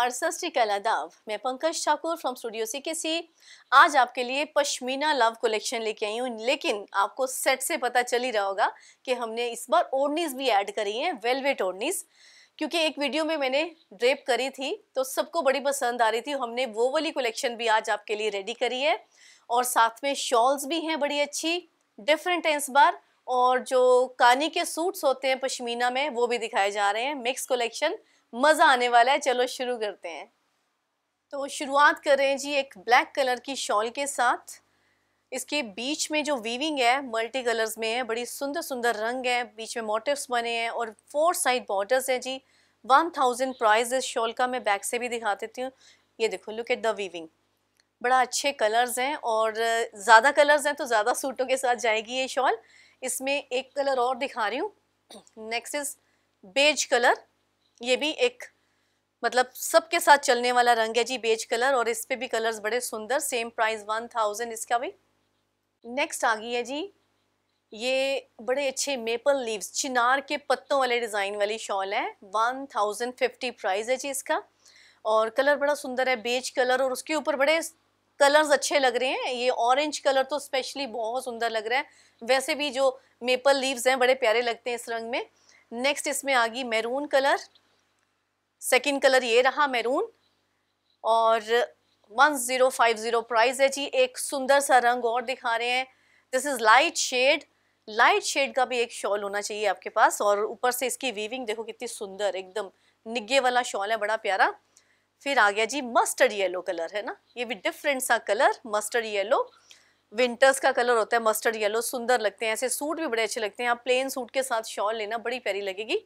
आर्सस्टिक अदाब मैं Pankaj Thakur from studio C K C आज आपके लिए पश्मीना लव कलेक्शन लेके आई हूँ लेकिन आपको सेट से पता चल ही रहा होगा कि हमने इस बार ओढ़नीस भी ऐड करी है वेलवेट ओढ़नीस क्योंकि एक वीडियो में मैंने ड्रेप करी थी तो सबको बड़ी पसंद आ रही थी हमने वो वाली कलेक्शन भी आज आपके लिए रेडी करी है और साथ में शॉल्स भी हैं बड़ी अच्छी डिफरेंट है इस बार और जो कानी के सूट्स होते हैं पश्मीना में वो भी दिखाए जा रहे हैं मिक्स कलेक्शन मज़ा आने वाला है चलो शुरू करते हैं तो शुरुआत कर रहे हैं जी एक ब्लैक कलर की शॉल के साथ इसके बीच में जो वीविंग है मल्टी कलर्स में है बड़ी सुंदर सुंदर रंग है बीच में मोटिव्स बने हैं और फोर साइड बॉर्डर्स हैं जी वन थाउजेंड प्राइज इस शॉल का मैं बैक से भी दिखा देती हूँ ये देखो लुक एट द वीविंग बड़ा अच्छे कलर्स हैं और ज़्यादा कलर्स हैं तो ज़्यादा सूटों के साथ जाएगी ये शॉल इसमें एक कलर और दिखा रही हूँ नेक्स्ट इज़ बेज कलर ये भी एक मतलब सबके साथ चलने वाला रंग है जी बेज कलर और इस पे भी कलर्स बड़े सुंदर सेम प्राइस वन थाउजेंड इसका भी नेक्स्ट आ गई है जी ये बड़े अच्छे मेपल लीव्स चिनार के पत्तों वाले डिज़ाइन वाली शॉल है वन थाउजेंड फिफ्टी प्राइस है जी इसका और कलर बड़ा सुंदर है बेज कलर और उसके ऊपर बड़े कलर्स अच्छे लग रहे हैं ये ऑरेंज कलर तो स्पेशली बहुत सुंदर लग रहा है वैसे भी जो मेपल लीव्स हैं बड़े प्यारे लगते हैं इस रंग में नेक्स्ट इसमें आ गई मैरून कलर सेकंड कलर ये रहा मैरून और 1050 प्राइस है जी एक सुंदर सा रंग और दिखा रहे हैं this is light shade light shade का भी एक शॉल होना चाहिए आपके पास और ऊपर से इसकी वीविंग देखो कितनी सुंदर एकदम निग्गे वाला शॉल है बड़ा प्यारा फिर आ गया जी मस्टर्ड येलो कलर है ना ये भी डिफरेंट सा कलर मस्टर्ड येलो विंटर्स का कलर होता है मस्टर्ड येलो सुंदर लगते हैं ऐसे सूट भी बड़े अच्छे लगते हैं आप प्लेन सूट के साथ शॉल लेना बड़ी प्यारी लगेगी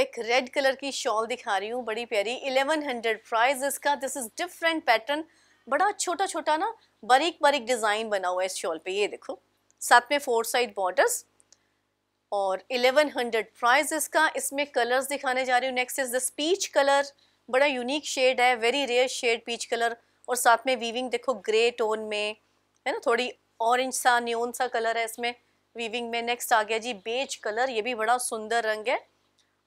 एक रेड कलर की शॉल दिखा रही हूँ बड़ी प्यारी 1100 प्राइस इसका दिस इज़ डिफरेंट पैटर्न बड़ा छोटा छोटा ना बारीक बारीक डिज़ाइन बना हुआ है इस शॉल पे ये देखो साथ में फोर साइड बॉर्डर्स और 1100 प्राइस इसका इसमें कलर्स दिखाने जा रही हूँ next is this peach colour बड़ा यूनिक शेड है very rare shade peach colour और साथ में वीविंग देखो ग्रे टोन में है ना थोड़ी ऑरेंज सा न्योन सा कलर है इसमें वीविंग में नेक्स्ट आ गया जी बेज कलर ये भी बड़ा सुंदर रंग है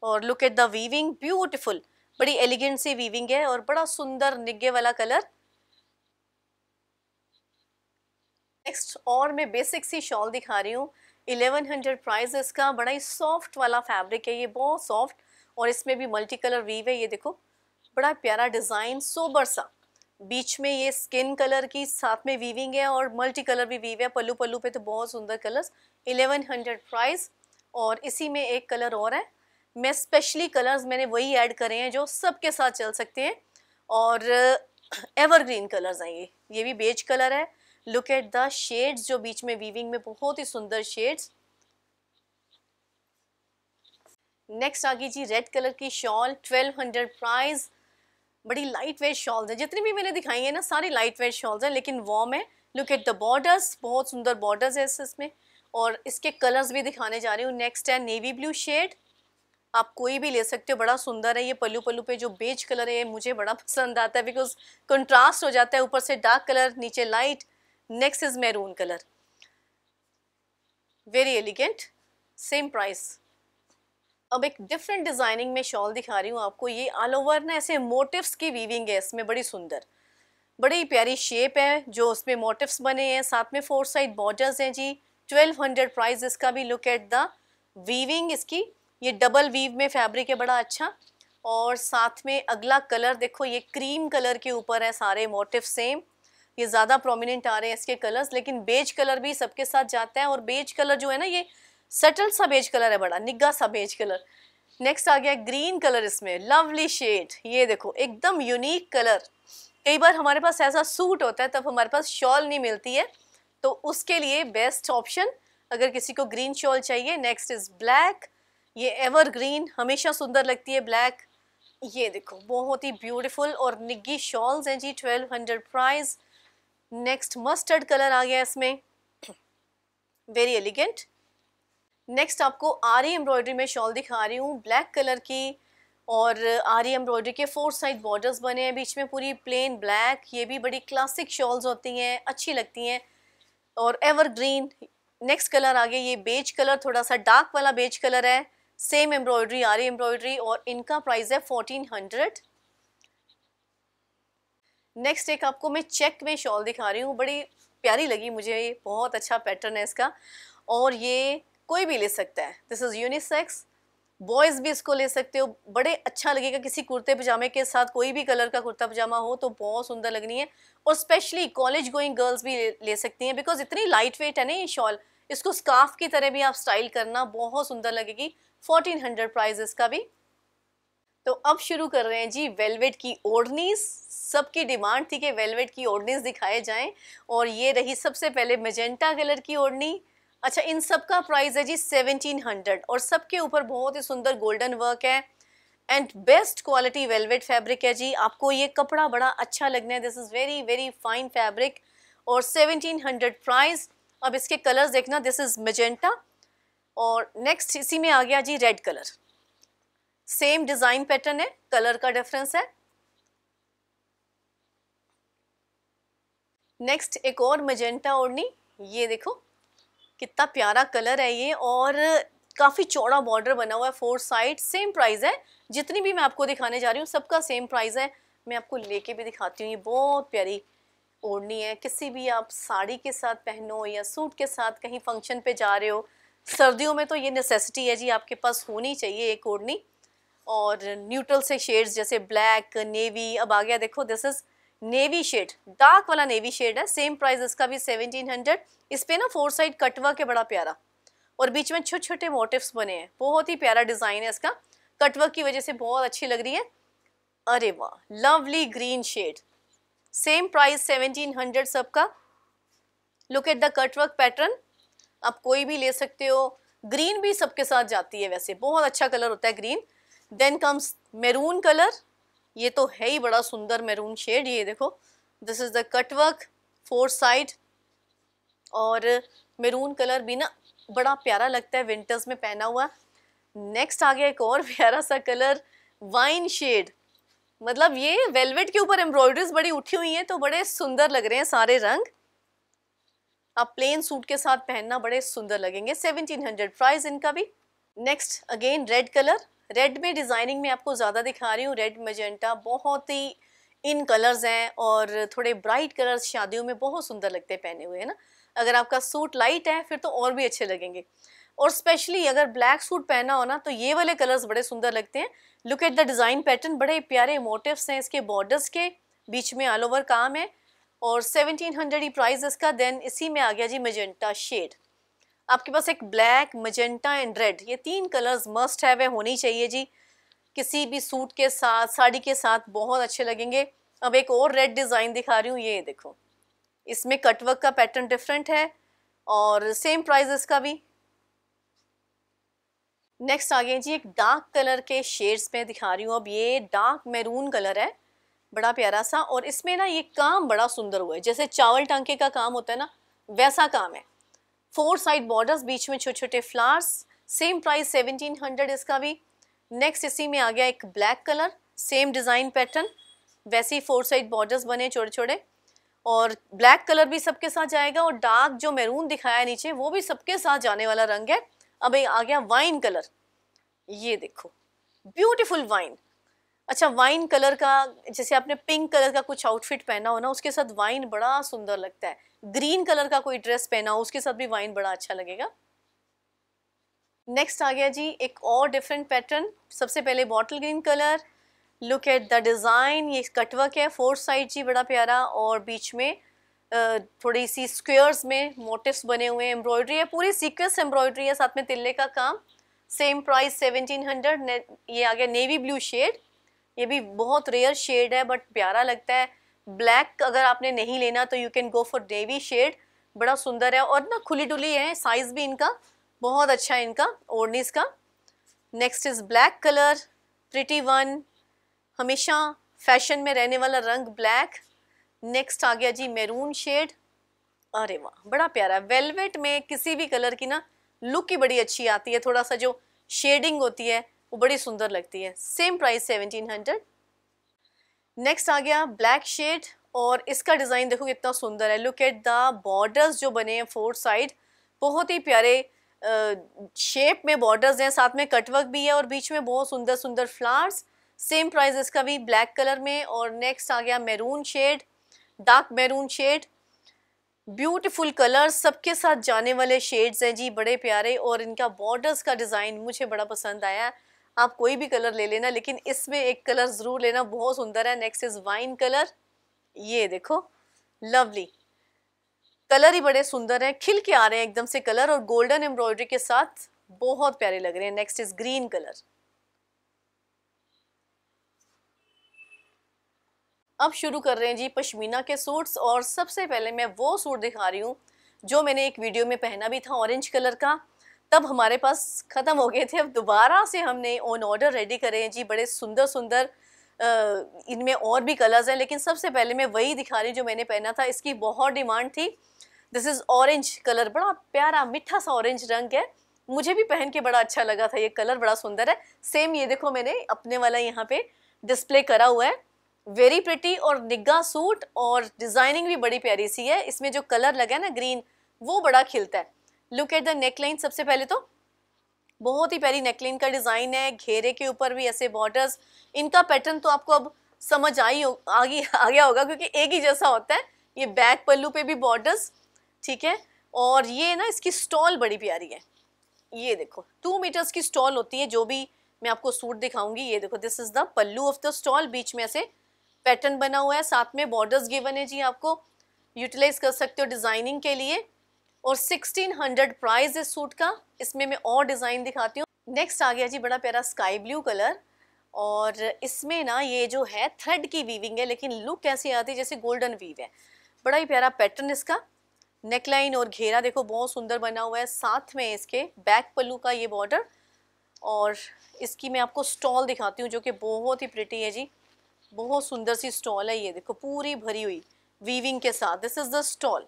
और look at the weaving beautiful बड़ी एलिगेंट सी वीविंग है और बड़ा सुंदर निग्गे वाला कलर नेक्स्ट और मैं बेसिक सी शॉल दिखा रही हूँ 1100 प्राइज इसका बड़ा ही सॉफ्ट वाला फैब्रिक है ये बहुत सॉफ्ट और इसमें भी मल्टी कलर वीव है ये देखो बड़ा प्यारा डिज़ाइन सोबर सा बीच में ये स्किन कलर की साथ में वीविंग है और मल्टी कलर भी वीव है पल्लू पल्लू पे तो बहुत सुंदर कलर्स 1100 प्राइज और इसी में एक कलर और है मैं स्पेशली कलर्स मैंने वही ऐड करे हैं जो सबके साथ चल सकते हैं और एवरग्रीन कलर्स हैं ये ये भी बेज कलर है लुक एट द शेड्स जो बीच में वीविंग में बहुत ही सुंदर शेड्स नेक्स्ट आ गई जी रेड कलर की शॉल 1200 प्राइस बड़ी लाइट वेट शॉल्स हैं जितनी भी मैंने दिखाई है ना सारी लाइट वेट शॉल्स हैं लेकिन वॉम है लुक एट द बॉर्डर्स बहुत सुंदर बॉर्डर्स है इसमें और इसके कलर्स भी दिखाने जा रही हूँ नेक्स्ट है नेवी ब्लू शेड आप कोई भी ले सकते हो बड़ा सुंदर है ये पल्लू पल्लू पे जो बेज कलर है मुझे बड़ा पसंद आता है बिकॉज कंट्रास्ट हो जाता है ऊपर से डार्क कलर नीचे light next is maroon colour very elegant same price अब एक डिफरेंट डिज़ाइनिंग में शॉल दिखा रही हूँ आपको ये ऑल ओवर ना ऐसे मोटिव्स की वीविंग है इसमें बड़ी सुंदर बड़ी प्यारी शेप है जो उसमें मोटिव्स बने हैं साथ में फोर साइड बॉर्डर्स हैं जी 1200 प्राइस इसका भी लुक एट द वीविंग इसकी ये डबल वीव में फैब्रिक है बड़ा अच्छा और साथ में अगला कलर देखो ये क्रीम कलर के ऊपर है सारे मोटिव सेम ये ज़्यादा प्रोमिनेंट आ रहे हैं इसके कलर्स लेकिन बेज कलर भी सबके साथ जाता है और बेज कलर जो है ना ये सटल सा बेज कलर है बड़ा निग्गा सा बेज कलर नेक्स्ट आ गया ग्रीन कलर इसमें लवली शेड ये देखो एकदम यूनिक कलर कई बार हमारे पास ऐसा सूट होता है तब हमारे पास शॉल नहीं मिलती है तो उसके लिए बेस्ट ऑप्शन अगर किसी को ग्रीन शॉल चाहिए नेक्स्ट इज़ ब्लैक ये एवरग्रीन हमेशा सुंदर लगती है ब्लैक ये देखो बहुत ही ब्यूटीफुल और निग्गी शॉल्स हैं जी twelve hundred price next mustard colour आ गया इसमें वेरी एलिगेंट नेक्स्ट आपको आरी एम्ब्रॉयडरी में शॉल दिखा रही हूँ ब्लैक कलर की और आरी एम्ब्रॉयडरी के फोर साइड बॉर्डर्स बने हैं बीच में पूरी प्लेन ब्लैक ये भी बड़ी क्लासिक शॉल्स होती हैं अच्छी लगती हैं और एवरग्रीन नेक्स्ट कलर आ गया ये बेज कलर थोड़ा सा डार्क वाला बेज कलर है सेम एम्ब्रॉयडरी आ रही एम्ब्रॉयडरी और इनका प्राइस है फोर्टीन हंड्रेड नेक्स्ट एक आपको मैं चेक में शॉल दिखा रही हूँ बड़ी प्यारी लगी मुझे ये बहुत अच्छा पैटर्न है इसका और ये कोई भी ले सकता है दिस इज़ यूनिसेक्स बॉयज़ भी इसको ले सकते हो बड़े अच्छा लगेगा किसी कुर्ते पजामे के साथ कोई भी कलर का कुर्ता पजामा हो तो बहुत सुंदर लगनी है और स्पेशली कॉलेज गोइंग गर्ल्स भी ले, ले सकती हैं बिकॉज इतनी लाइट वेट है ना ये शॉल इसको स्काफ की तरह भी आप स्टाइल करना बहुत सुंदर लगेगी फोर्टीन हंड्रेड प्राइजेस का भी तो अब शुरू कर रहे हैं जी वेलवेट की ओढ़नीस सबकी डिमांड थी कि वेलवेट की ओढ़नीस दिखाए जाएं और ये रही सबसे पहले मेजेंटा कलर की ओढ़नी अच्छा इन सब का प्राइस है जी हंड्रेड और सबके ऊपर बहुत ही सुंदर गोल्डन वर्क है and best quality velvet fabric है जी आपको ये कपड़ा बड़ा अच्छा लगना है this is very very fine fabric और सेवनटीन हंड्रेड प्राइज अब इसके कलर्स देखना दिस इज़ मेजेंटा और नेक्स्ट इसी में आ गया जी red colour same design pattern है कलर का डिफरेंस है नेक्स्ट एक और मजेंटा ओढ़नी ये देखो कितना प्यारा कलर है ये और काफ़ी चौड़ा बॉर्डर बना हुआ है फोर साइड सेम प्राइस है जितनी भी मैं आपको दिखाने जा रही हूँ सबका सेम प्राइस है मैं आपको लेके भी दिखाती हूँ ये बहुत प्यारी ओढ़नी है किसी भी आप साड़ी के साथ पहनो या सूट के साथ कहीं फंक्शन पे जा रहे हो सर्दियों में तो ये नेसेसिटी है जी आपके पास होनी चाहिए एक ओढ़नी और न्यूट्रल से शेड्स जैसे ब्लैक नेवी अब आ गया देखो this is navy shade dark वाला नेवी शेड है सेम प्राइस इसका भी सेवनटीन हंड्रेड इस पर ना फोर साइड कटवा के बड़ा प्यारा और बीच में छोटे छोटे मोटिव्स बने हैं बहुत ही प्यारा डिज़ाइन है इसका कटवर्क की वजह से बहुत अच्छी लग रही है अरे वाह lovely green shade same price seventeen hundred सबका look at the cutwork pattern आप कोई भी ले सकते हो ग्रीन भी सबके साथ जाती है वैसे बहुत अच्छा कलर होता है green then comes maroon colour ये तो है ही बड़ा सुंदर मेरून शेड ये देखो this is the cutwork four side और मेरून कलर भी ना बड़ा प्यारा लगता है विंटर्स में पहना हुआ नेक्स्ट आ गया एक और प्यारा सा कलर वाइन शेड मतलब ये वेलवेट के ऊपर एम्ब्रॉयडरीज बड़ी उठी हुई हैं तो बड़े सुंदर लग रहे हैं सारे रंग आप प्लेन सूट के साथ पहनना बड़े सुंदर लगेंगे 1700 प्राइस इनका भी next again red colour red में डिज़ाइनिंग में आपको ज़्यादा दिखा रही हूँ रेड मजेंटा बहुत ही इन कलर्स हैं और थोड़े ब्राइट कलर्स शादियों में बहुत सुंदर लगते हैं पहने हुए है ना अगर आपका सूट लाइट है फिर तो और भी अच्छे लगेंगे और स्पेशली अगर ब्लैक सूट पहना हो ना तो ये वाले कलर्स बड़े सुंदर लगते हैं look at the design pattern बड़े प्यारे मोटिव्स हैं इसके बॉर्डर्स के बीच में ऑल ओवर काम है और 1700 ही प्राइस इसका देन इसी में आ गया जी मजेंटा शेड आपके पास एक ब्लैक मजेंटा एंड रेड ये तीन कलर्स मस्ट है वे ही चाहिए जी किसी भी सूट के साथ साड़ी के साथ बहुत अच्छे लगेंगे अब एक और रेड डिज़ाइन दिखा रही हूँ ये देखो इसमें कटवर्क का पैटर्न डिफरेंट है और सेम प्राइस इसका भी नेक्स्ट आ गए जी एक डार्क कलर के शेड्स में दिखा रही हूँ अब ये डार्क मैरून कलर है बड़ा प्यारा सा और इसमें ना ये काम बड़ा सुंदर हुआ है जैसे चावल टांके का काम होता है ना वैसा काम है फोर साइड बॉर्डर्स बीच में छोटे छोटे flowers same price seventeen hundred इसका भी नेक्स्ट इसी में आ गया एक black colour same design pattern वैसे ही फोर साइड बॉर्डर्स बने छोटे छोटे और ब्लैक कलर भी सबके साथ जाएगा और डार्क जो मैरून दिखाया है नीचे वो भी सबके साथ जाने वाला रंग है अब आ गया वाइन कलर ये देखो ब्यूटीफुल वाइन अच्छा वाइन कलर का जैसे आपने पिंक कलर का कुछ आउटफिट पहना हो ना उसके साथ वाइन बड़ा सुंदर लगता है ग्रीन कलर का कोई ड्रेस पहना हो उसके साथ भी वाइन बड़ा अच्छा लगेगा नेक्स्ट आ गया जी एक और डिफरेंट पैटर्न सबसे पहले bottle green colour look at the design ये कटवर्क है फोर साइड जी बड़ा प्यारा और बीच में थोड़ी सी स्क्वेयर्स में मोटिव्स बने हुए हैं एम्ब्रॉयडरी है पूरी सीक्वेंस एम्ब्रॉयडरी है साथ में तिल्ले का काम सेम प्राइस सेवनटीन हंड्रेड ये आ गया नेवी ब्लू शेड ये भी बहुत रेयर शेड है बट प्यारा लगता है ब्लैक अगर आपने नहीं लेना तो you can go for navy shade बड़ा सुंदर है और ना खुली डुली है साइज़ भी इनका बहुत अच्छा है इनका ओरनीस का next is black colour pretty one हमेशा फैशन में रहने वाला रंग ब्लैक नेक्स्ट आ गया जी मैरून शेड अरे वाह बड़ा प्यारा है वेलवेट में किसी भी कलर की ना लुक ही बड़ी अच्छी आती है थोड़ा सा जो शेडिंग होती है वो बड़ी सुंदर लगती है same price seventeen hundred next आ गया ब्लैक शेड और इसका डिज़ाइन देखो कितना सुंदर है लुक एट द बॉर्डर्स जो बने हैं फोर साइड बहुत ही प्यारे शेप में बॉर्डर्स हैं साथ में कटवर्क भी है और बीच में बहुत सुंदर सुंदर फ्लावर्स सेम प्राइस इसका भी ब्लैक कलर में और नेक्स्ट आ गया maroon shade dark maroon shade beautiful colour सबके साथ जाने वाले शेड्स हैं जी बड़े प्यारे और इनका बॉर्डर्स का डिज़ाइन मुझे बड़ा पसंद आया आप कोई भी कलर ले लेना लेकिन इसमें एक कलर ज़रूर लेना बहुत सुंदर है नेक्स्ट इज़ वाइन कलर ये देखो लवली कलर ही बड़े सुंदर हैं खिल के आ रहे हैं एकदम से कलर और गोल्डन एम्ब्रॉयडरी के साथ बहुत प्यारे लग रहे हैं नेक्स्ट इज़ ग्रीन कलर अब शुरू कर रहे हैं जी पश्मीना के सूट्स और सबसे पहले मैं वो सूट दिखा रही हूँ जो मैंने एक वीडियो में पहना भी था ऑरेंज कलर का तब हमारे पास ख़त्म हो गए थे अब दोबारा से हमने ऑन ऑर्डर रेडी करे हैं जी बड़े सुंदर सुंदर इनमें और भी कलर्स हैं लेकिन सबसे पहले मैं वही दिखा रही जो मैंने पहना था इसकी बहुत डिमांड थी दिस इज़ ऑरेंज कलर बड़ा प्यारा मीठा सा ऑरेंज रंग है मुझे भी पहन के बड़ा अच्छा लगा था ये कलर बड़ा सुंदर है सेम ये देखो मैंने अपने वाला यहाँ पे डिस्प्ले करा हुआ है वेरी प्रिटी और निग्गा सूट और डिज़ाइनिंग भी बड़ी प्यारी सी है इसमें जो कलर लगा है ना ग्रीन वो बड़ा खिलता है लुक एट द नेकलाइन सबसे पहले तो बहुत ही प्यारी नेकलाइन का डिज़ाइन है घेरे के ऊपर भी ऐसे बॉर्डर्स इनका पैटर्न तो आपको अब समझ आई आ गया होगा क्योंकि एक ही जैसा होता है ये बैक पल्लू पे भी बॉर्डर्स ठीक है और ये ना इसकी स्टॉल बड़ी प्यारी है ये देखो टू मीटर्स की स्टॉल होती है जो भी मैं आपको सूट दिखाऊंगी ये देखो this is the pallu of the stole बीच में ऐसे पैटर्न बना हुआ है साथ में बॉर्डर्स गिवन है जी आपको यूटिलाइज कर सकते हो डिज़ाइनिंग के लिए और 1600 प्राइस इस सूट का इसमें मैं और डिज़ाइन दिखाती हूँ नेक्स्ट आ गया जी बड़ा प्यारा स्काई ब्लू कलर और इसमें ना ये जो है थ्रेड की वीविंग है लेकिन लुक कैसी आती है जैसे गोल्डन वीव है बड़ा ही प्यारा पैटर्न इसका नेकलाइन और घेरा देखो बहुत सुंदर बना हुआ है साथ में इसके बैक पल्लू का ये बॉर्डर और इसकी मैं आपको स्टॉल दिखाती हूँ जो कि बहुत ही प्रिटी है जी बहुत सुंदर सी स्टॉल है ये देखो पूरी भरी हुई वीविंग के साथ दिस इज़ द स्टॉल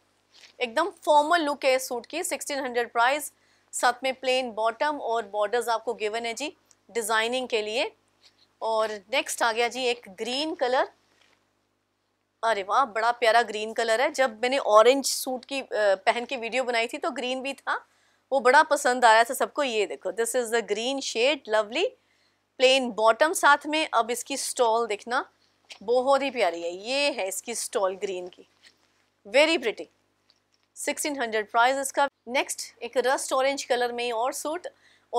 एकदम फॉर्मल लुक है इस सूट की 1600 प्राइस साथ में प्लेन बॉटम और बॉर्डर्स आपको गिवन है जी डिज़ाइनिंग के लिए और नेक्स्ट आ गया जी एक ग्रीन कलर अरे वाह बड़ा प्यारा ग्रीन कलर है जब मैंने ऑरेंज सूट की पहन के वीडियो बनाई थी तो ग्रीन भी था वो बड़ा पसंद आया था सबको ये देखो this is the green shade lovely plain bottom साथ में अब इसकी स्टॉल देखना बहुत ही प्यारी है ये है इसकी स्टॉल ग्रीन की वेरी प्रिटी 1600 प्राइस इसका नेक्स्ट एक रस्ट ऑरेंज कलर में और सूट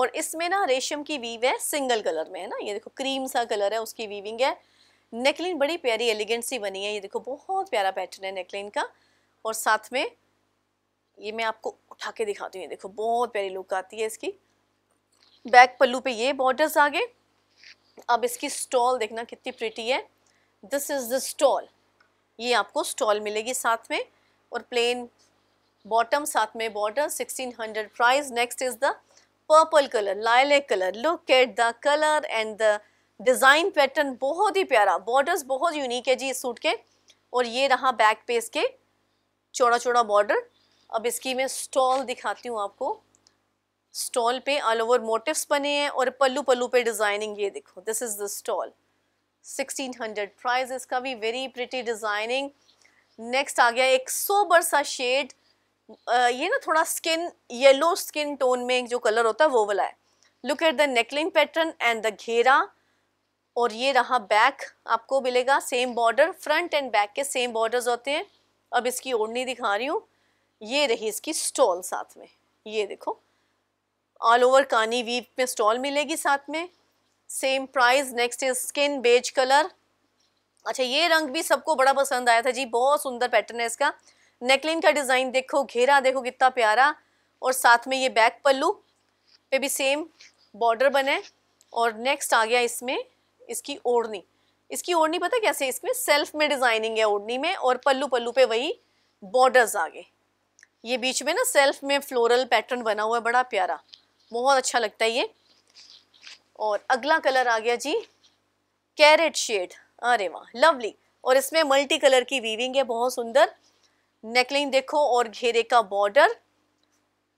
और इसमें ना रेशम की वीव है सिंगल कलर में है ना ये देखो क्रीम सा कलर है उसकी वीविंग है नेकलिन बड़ी प्यारी एलिगेंट सी बनी है ये देखो बहुत प्यारा पैटर्न है नेकलिन का और साथ में ये मैं आपको उठा के दिखाती हूँ ये देखो बहुत प्यारी लुक आती है इसकी बैक पल्लू पे ये बॉर्डर्स आ गए अब इसकी स्टॉल देखना कितनी प्रिटी है दिस इज़ द स्टॉल ये आपको स्टॉल मिलेगी साथ में और प्लेन बॉटम साथ में border 1600 price next is the purple colour lilac colour look at the colour and the design pattern बहुत ही प्यारा बॉर्डर्स बहुत यूनिक है जी इस सूट के और ये रहा बैक पेस के चौड़ा चौड़ा बॉर्डर अब इसकी मैं स्टॉल दिखाती हूँ आपको स्टॉल पे ऑल ओवर मोटिव्स बने हैं और पल्लू पल्लू पे डिज़ाइनिंग ये देखो this is the stole 1600 price इसका भी वेरी प्रिटी डिज़ाइनिंग नेक्स्ट आ गया एक सोबर सा शेड ये ना थोड़ा स्किन येलो स्किन टोन में जो कलर होता है वो वाला है look at the neckline pattern and the घेरा और ये रहा बैक आपको मिलेगा same border front and back के सेम बॉर्डर्स होते हैं अब इसकी ओढ़नी दिखा रही हूँ ये रही इसकी स्टॉल साथ में ये देखो ऑल ओवर कानी वीप में स्टॉल मिलेगी साथ में same price next is skin beige colour अच्छा ये रंग भी सबको बड़ा पसंद आया था जी बहुत सुंदर पैटर्न है इसका नेकलिन का डिज़ाइन देखो घेरा देखो कितना प्यारा और साथ में ये बैक पल्लू पे भी सेम बॉर्डर बने और नेक्स्ट आ गया इसमें इसकी ओढ़नी इसकी ओढ़नी पता कैसे इसमें सेल्फ में डिज़ाइनिंग है ओढ़नी में और पल्लू पल्लू पे वही बॉर्डर्स आ गए ये बीच में ना सेल्फ में फ्लोरल पैटर्न बना हुआ है बड़ा प्यारा बहुत अच्छा लगता है ये और अगला कलर आ गया जी कैरेट शेड अरे वाह लवली और इसमें मल्टी कलर की वीविंग है बहुत सुंदर नेकलाइन देखो और घेरे का बॉर्डर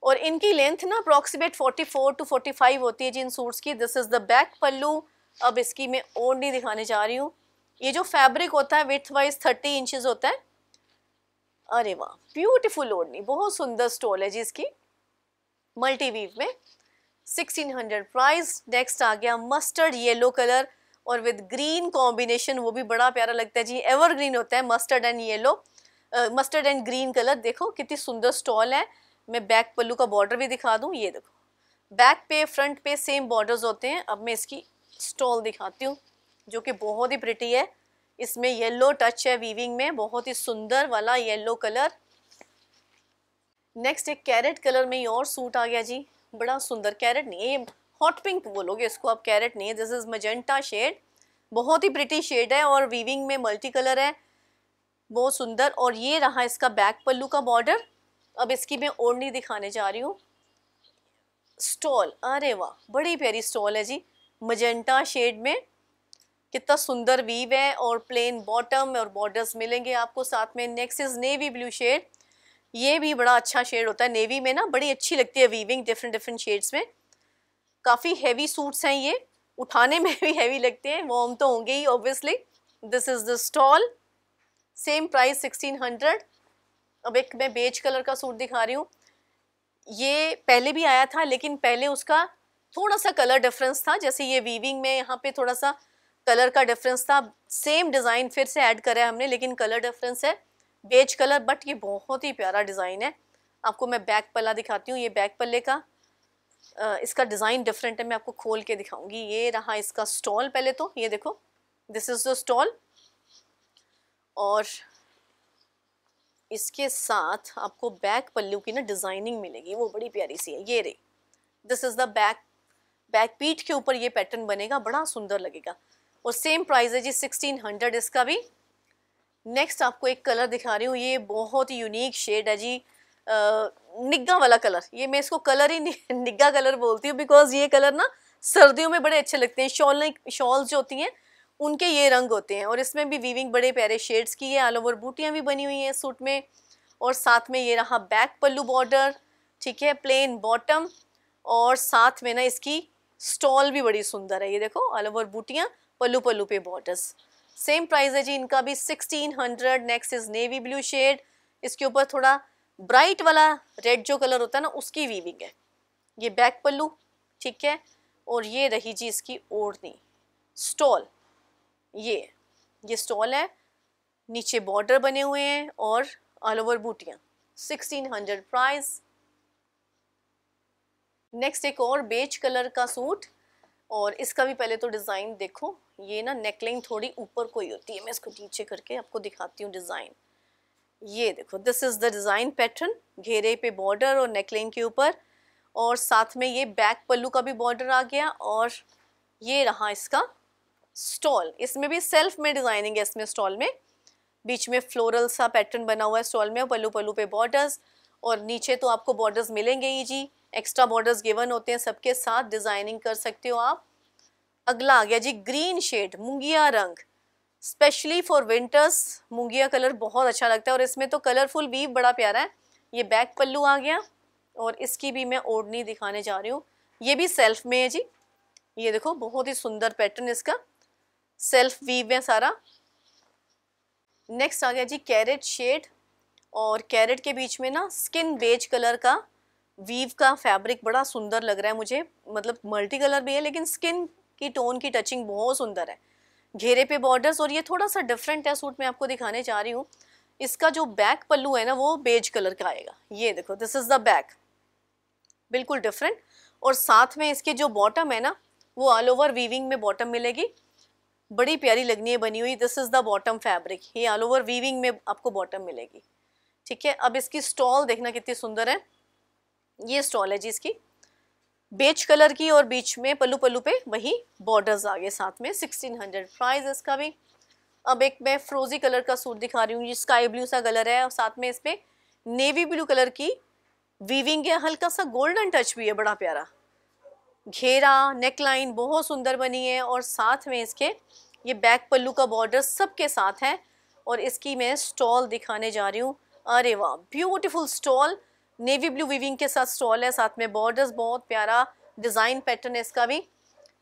और इनकी लेंथ ना अप्रोक्सीमेट 44 टू 45 होती है जिन सूट्स की this is the back pallu अब इसकी मैं ओढ़नी दिखाने जा रही हूँ ये जो फैब्रिक होता है विथ वाइज 30 इंचेस होता है अरे वाह ब्यूटीफुल ओढ़नी बहुत सुंदर स्टॉल है जी इसकी मल्टीवीव में 1600 प्राइस नेक्स्ट आ गया मस्टर्ड येलो कलर और विद ग्रीन कॉम्बिनेशन वो भी बड़ा प्यारा लगता है जी एवरग्रीन होता है mustard and yellow mustard and green colour देखो कितनी सुंदर स्टॉल है मैं बैक पल्लू का बॉर्डर भी दिखा दूँ ये देखो बैक पे फ्रंट पे सेम बॉर्डर्स होते हैं अब मैं इसकी स्टॉल दिखाती हूँ जो कि बहुत ही प्रिटी है इसमें येलो टच है वीविंग में बहुत ही सुंदर वाला येलो कलर नेक्स्ट एक कैरेट कलर में ये और सूट आ गया जी बड़ा सुंदर कैरेट नहीं है ये हॉट पिंक बोलोगे इसको आप कैरेट नहीं है दिस इज़ मजेंटा शेड बहुत ही प्रिटी शेड है और वीविंग में मल्टी कलर है बहुत सुंदर और ये रहा इसका बैक पल्लू का बॉर्डर अब इसकी मैं ओढ़नी दिखाने जा रही हूँ स्टॉल अरे वाह बड़ी प्यारी स्टॉल है जी मजेंटा शेड में कितना सुंदर वीव है और प्लेन बॉटम और बॉर्डर्स मिलेंगे आपको साथ में next is navy blue shade ये भी बड़ा अच्छा शेड होता है नेवी में ना बड़ी अच्छी लगती है वीविंग डिफरेंट डिफरेंट शेड्स में काफ़ी हैवी सूट्स हैं ये उठाने में भी हैवी लगते हैं वॉम तो होंगे ही obviously this is the stole same price sixteen hundred अब एक मैं बेज कलर का सूट दिखा रही हूँ ये पहले भी आया था लेकिन पहले उसका थोड़ा सा कलर डिफरेंस था जैसे ये वीविंग में यहाँ पे थोड़ा सा कलर का डिफरेंस था सेम डिज़ाइन फिर से ऐड करा है हमने लेकिन कलर डिफरेंस है बेज कलर बट ये बहुत ही प्यारा डिज़ाइन है आपको मैं बैक पल्ला दिखाती हूँ ये बैक पल्ले का आ, इसका डिज़ाइन डिफरेंट है मैं आपको खोल के दिखाऊंगी ये रहा इसका स्टॉल पहले तो ये देखो दिस इज़ द स्टॉल और इसके साथ आपको बैक पल्लू की ना डिज़ाइनिंग मिलेगी वो बड़ी प्यारी सी है ये रे this is the back back पीठ के ऊपर ये पैटर्न बनेगा बड़ा सुंदर लगेगा और सेम प्राइस है जी सिक्सटीन हंड्रेड इसका भी नेक्स्ट आपको एक कलर दिखा रही हूँ ये बहुत ही यूनिक शेड है जी निग्गा वाला कलर ये मैं इसको कलर ही निग्गा कलर बोलती हूँ बिकॉज ये कलर ना सर्दियों में बड़े अच्छे लगते हैं शॉल शॉल्स जो होती हैं उनके ये रंग होते हैं और इसमें भी वीविंग बड़े प्यारे शेड्स की है ऑल ओवर बूटियाँ भी बनी हुई हैं सूट में और साथ में ये रहा बैक पल्लू बॉर्डर ठीक है प्लेन बॉटम और साथ में ना इसकी स्टॉल भी बड़ी सुंदर है ये देखो ऑल ओवर बूटियाँ पल्लू पल्लू पे बॉर्डर्स सेम प्राइस है जी इनका भी sixteen hundred next is navy blue shade इसके ऊपर थोड़ा ब्राइट वाला रेड जो कलर होता है ना उसकी वीविंग है ये बैक पल्लू ठीक है और ये रही जी इसकी ओढ़नी स्टॉल ये ये स्टॉल है नीचे बॉर्डर बने हुए हैं और ऑल ओवर बूटियाँ सिक्सटीन हंड्रेड प्राइस नेक्स्ट एक और बेच कलर का सूट और इसका भी पहले तो डिज़ाइन देखो ये ना नेकलाइन थोड़ी ऊपर को ही होती है मैं इसको नीचे करके आपको दिखाती हूँ डिज़ाइन ये देखो this is the design pattern घेरे पे बॉर्डर और नेकलाइन के ऊपर और साथ में ये बैक पल्लू का भी बॉर्डर आ गया और ये रहा इसका स्टॉल इसमें भी सेल्फ में डिजाइनिंग है इसमें स्टॉल में बीच में फ्लोरल सा पैटर्न बना हुआ है स्टॉल में पल्लू पल्लू पे बॉर्डर्स और नीचे तो आपको बॉर्डर्स मिलेंगे ही जी एक्स्ट्रा बॉर्डर्स गिवन होते हैं सबके साथ डिजाइनिंग कर सकते हो आप अगला आ गया जी ग्रीन शेड मुंगिया रंग स्पेशली फॉर विंटर्स मुंगिया कलर बहुत अच्छा लगता है और इसमें तो कलरफुल भी बड़ा प्यारा है ये बैक पल्लू आ गया और इसकी भी मैं ओढ़नी दिखाने जा रही हूँ ये भी सेल्फ में है जी ये देखो बहुत ही सुंदर पैटर्न इसका सेल्फ वीव है सारा नेक्स्ट आ गया जी कैरेट शेड और कैरेट के बीच में ना स्किन बेज कलर का वीव का फैब्रिक बड़ा सुंदर लग रहा है मुझे मतलब मल्टी कलर भी है लेकिन स्किन की टोन की टचिंग बहुत सुंदर है घेरे पे बॉर्डर्स और ये थोड़ा सा डिफरेंट है सूट मैं आपको दिखाने जा रही हूँ इसका जो बैक पल्लू है ना वो बेज कलर का आएगा ये देखो दिस इज़ द बैक बिल्कुल डिफरेंट और साथ में इसके जो बॉटम है ना वो ऑल ओवर वीविंग में बॉटम मिलेगी बड़ी प्यारी लगनी है बनी हुई this is the bottom fabric ये ऑल ओवर वीविंग में आपको बॉटम मिलेगी ठीक है अब इसकी स्टॉल देखना कितनी सुंदर है ये स्टॉल है जी इसकी बेच कलर की और बीच में पल्लू पल्लू पे वही बॉर्डर्स आ गए साथ में सिक्सटीन हंड्रेड प्राइज इसका भी अब एक मैं फ्रोजी कलर का सूट दिखा रही हूँ ये स्काई ब्लू सा कलर है और साथ में इसमें नेवी ब्लू कलर की वीविंग है हल्का सा गोल्डन टच भी है बड़ा प्यारा घेरा नेकलाइन बहुत सुंदर बनी है और साथ में इसके ये बैक पल्लू का बॉर्डर सब के साथ है और इसकी मैं स्टॉल दिखाने जा रही हूँ अरे वाह beautiful stole navy blue weaving के साथ स्टॉल है साथ में बॉर्डर्स बहुत प्यारा डिज़ाइन पैटर्न है इसका भी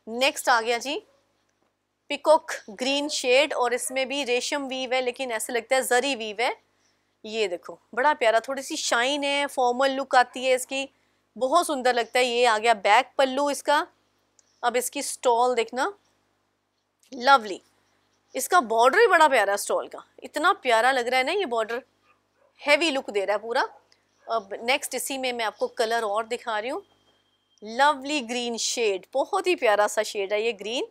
नेक्स्ट आ गया जी पिकॉक ग्रीन शेड और इसमें भी रेशम वीव है लेकिन ऐसे लगता है जरी वीव है ये देखो बड़ा प्यारा थोड़ी सी शाइन है फॉर्मल लुक आती है इसकी बहुत सुंदर लगता है ये आ गया बैक पल्लू इसका अब इसकी स्टॉल देखना लवली इसका बॉर्डर ही बड़ा प्यारा स्टॉल का इतना प्यारा लग रहा है ना ये बॉर्डर हैवी लुक दे रहा है पूरा अब नेक्स्ट इसी में मैं आपको कलर और दिखा रही हूँ लवली ग्रीन शेड बहुत ही प्यारा सा शेड है ये ग्रीन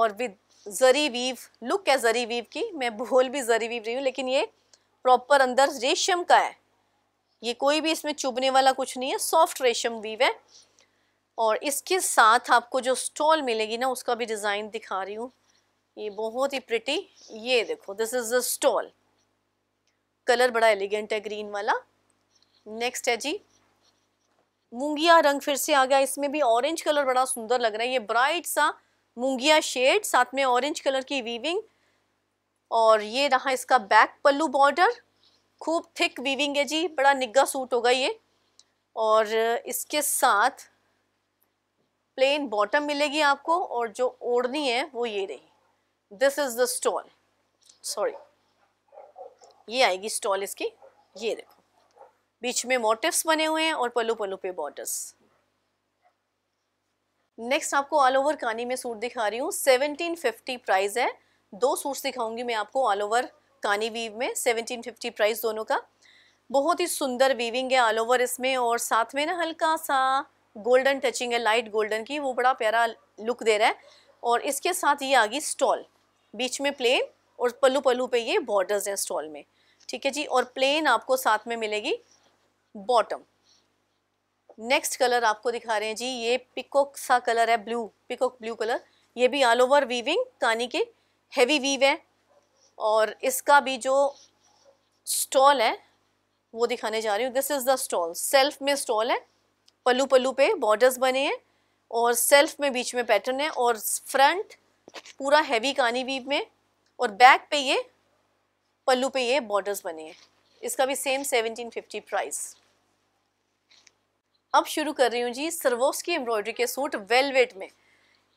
और विद जरी वीव लुक है जरी वीव की मैं भूल भी जरी वीव रही हूँ लेकिन ये प्रॉपर अंदर रेशम का है ये कोई भी इसमें चुभने वाला कुछ नहीं है सॉफ्ट रेशम वीव है और इसके साथ आपको जो स्टॉल मिलेगी ना उसका भी डिज़ाइन दिखा रही हूँ ये बहुत ही प्रिटी ये देखो this is the stole colour बड़ा एलिगेंट है ग्रीन वाला नेक्स्ट है जी मूंगिया रंग फिर से आ गया इसमें भी ऑरेंज कलर बड़ा सुंदर लग रहा है ये ब्राइट सा मूंगिया शेड साथ में ऑरेंज कलर की वीविंग और ये रहा इसका बैक पल्लू बॉर्डर खूब थिक वीविंग है जी बड़ा निग्गा सूट होगा ये और इसके साथ प्लेन बॉटम मिलेगी आपको और जो ओढ़नी है वो ये रही this is the stole sorry ये आएगी स्टॉल इसकी ये देखो बीच में मोटिव्स बने हुए हैं और पलू पलू पे बॉर्डर्स नेक्स्ट आपको ऑल ओवर कानी में सूट दिखा रही हूँ 1750 प्राइस है दो सूट्स दिखाऊंगी मैं आपको ऑल ओवर कानी वीव में 1750 प्राइस दोनों का बहुत ही सुंदर वीविंग है ऑल ओवर इसमें और साथ में ना हल्का सा गोल्डन टचिंग है लाइट गोल्डन की वो बड़ा प्यारा लुक दे रहा है और इसके साथ ये आ गई स्टॉल बीच में प्लेन और पल्लू पल्लू पे ये बॉर्डर्स हैं स्टॉल में ठीक है जी और प्लेन आपको साथ में मिलेगी बॉटम नेक्स्ट कलर आपको दिखा रहे हैं जी ये पिकॉक सा कलर है ब्लू पिकॉक ब्लू कलर ये भी ऑल ओवर वीविंग कानी के हैवी वीव है और इसका भी जो स्टॉल है वो दिखाने जा रही हूँ this is the stole self में स्टॉल है पल्लू पल्लू पे बॉर्डर्स बने हैं और सेल्फ में बीच में पैटर्न है और फ्रंट पूरा हैवी कानी वीव में और बैक पे ये पल्लू पे ये बॉर्डर्स बने हैं इसका भी सेम 1750 प्राइस अब शुरू कर रही हूँ जी सर्वोस की एम्ब्रॉयडरी के सूट वेलवेट में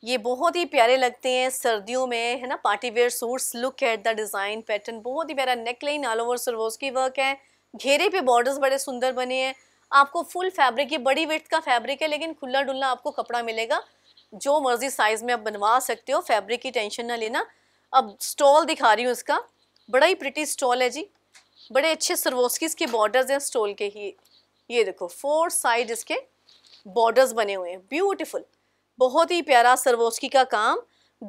ये बहुत ही प्यारे लगते हैं सर्दियों में है ना party wear suits look at the design pattern बहुत ही प्यारा नेकलाइन ऑल ओवर सिलवोस की वर्क है घेरे पे बॉर्डर्स बड़े सुंदर बने हैं आपको फुल फैब्रिक ये बड़ी विथ का फैब्रिक है लेकिन खुला डुल्ला आपको कपड़ा मिलेगा जो मर्जी साइज़ में आप बनवा सकते हो फैब्रिक की टेंशन ना लेना अब स्टॉल दिखा रही हूँ इसका बड़ा ही प्रिटी स्टॉल है जी बड़े अच्छे सरवोस्किस इसके बॉर्डर्स हैं स्टॉल के ही ये देखो फोर साइड इसके बॉर्डर्स बने हुए हैं ब्यूटिफुल बहुत ही प्यारा सरवोस्की का काम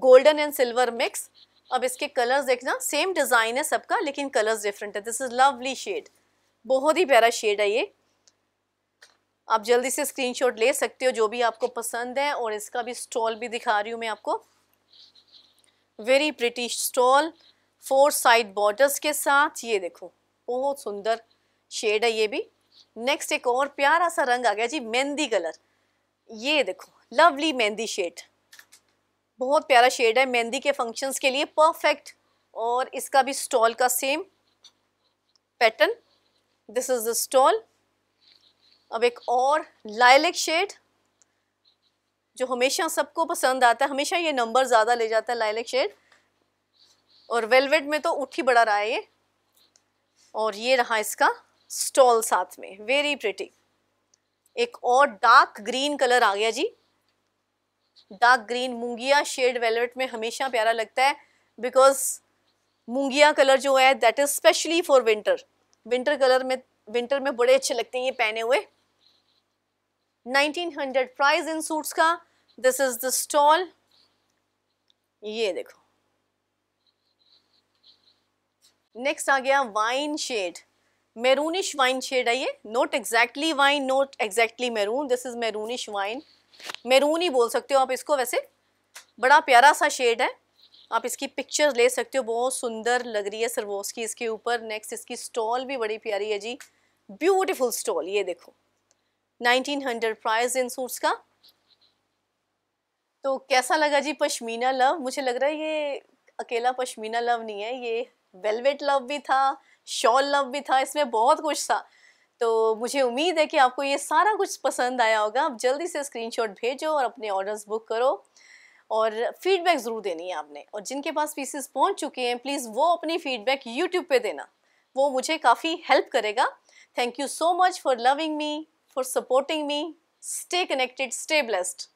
गोल्डन एंड सिल्वर मिक्स अब इसके कलर्स देखना सेम डिज़ाइन है सबका लेकिन कलर्स डिफरेंट है दिस इज़ लवली शेड बहुत ही प्यारा शेड है ये आप जल्दी से स्क्रीनशॉट ले सकते हो जो भी आपको पसंद है और इसका भी स्टॉल भी दिखा रही हूँ मैं आपको very pretty stole four side borders के साथ ये देखो बहुत सुंदर शेड है ये भी नेक्स्ट एक और प्यारा सा रंग आ गया जी मेहंदी कलर ये देखो लवली मेहंदी शेड बहुत प्यारा शेड है मेहंदी के फंक्शंस के लिए परफेक्ट और इसका भी स्टॉल का same pattern this is the stole अब एक और लाइलेक शेड जो हमेशा सबको पसंद आता है हमेशा ये नंबर ज़्यादा ले जाता है लाइलेक शेड और वेलवेट में तो उठ ही बड़ा रहा है ये और ये रहा इसका स्टॉल साथ में वेरी प्रिटी एक और डार्क ग्रीन कलर आ गया जी डार्क ग्रीन मुंगिया शेड वेलवेट में हमेशा प्यारा लगता है बिकॉज मुंगिया कलर जो है that is specially for winter winter colour में विंटर में बड़े अच्छे लगते हैं ये पहने हुए 1900 प्राइस इन सूट्स का दिस इज द स्टॉल ये देखो नेक्स्ट आ गया wine shade maroonish wine shade है ये not exactly wine not exactly maroon this is maroonish wine maroon ही बोल सकते हो आप इसको वैसे बड़ा प्यारा सा शेड है आप इसकी पिक्चर्स ले सकते हो बहुत सुंदर लग रही है सरवोस की इसके ऊपर नेक्स्ट इसकी स्टॉल भी बड़ी प्यारी है जी ब्यूटीफुल स्टॉल ये देखो 1900 प्राइस इन सूट्स का तो कैसा लगा जी पश्मीना लव मुझे लग रहा है ये अकेला पश्मीना लव नहीं है ये वेलवेट लव भी था शॉल लव भी था इसमें बहुत कुछ था तो मुझे उम्मीद है कि आपको ये सारा कुछ पसंद आया होगा आप जल्दी से स्क्रीनशॉट भेजो और अपने ऑर्डर्स बुक करो और फीडबैक ज़रूर देनी है आपने और जिनके पास पीसेस पहुंच चुके हैं प्लीज़ वो अपनी फीडबैक यूट्यूब पे देना वो मुझे काफ़ी हेल्प करेगा thank you so much for loving me for supporting me stay connected stay blessed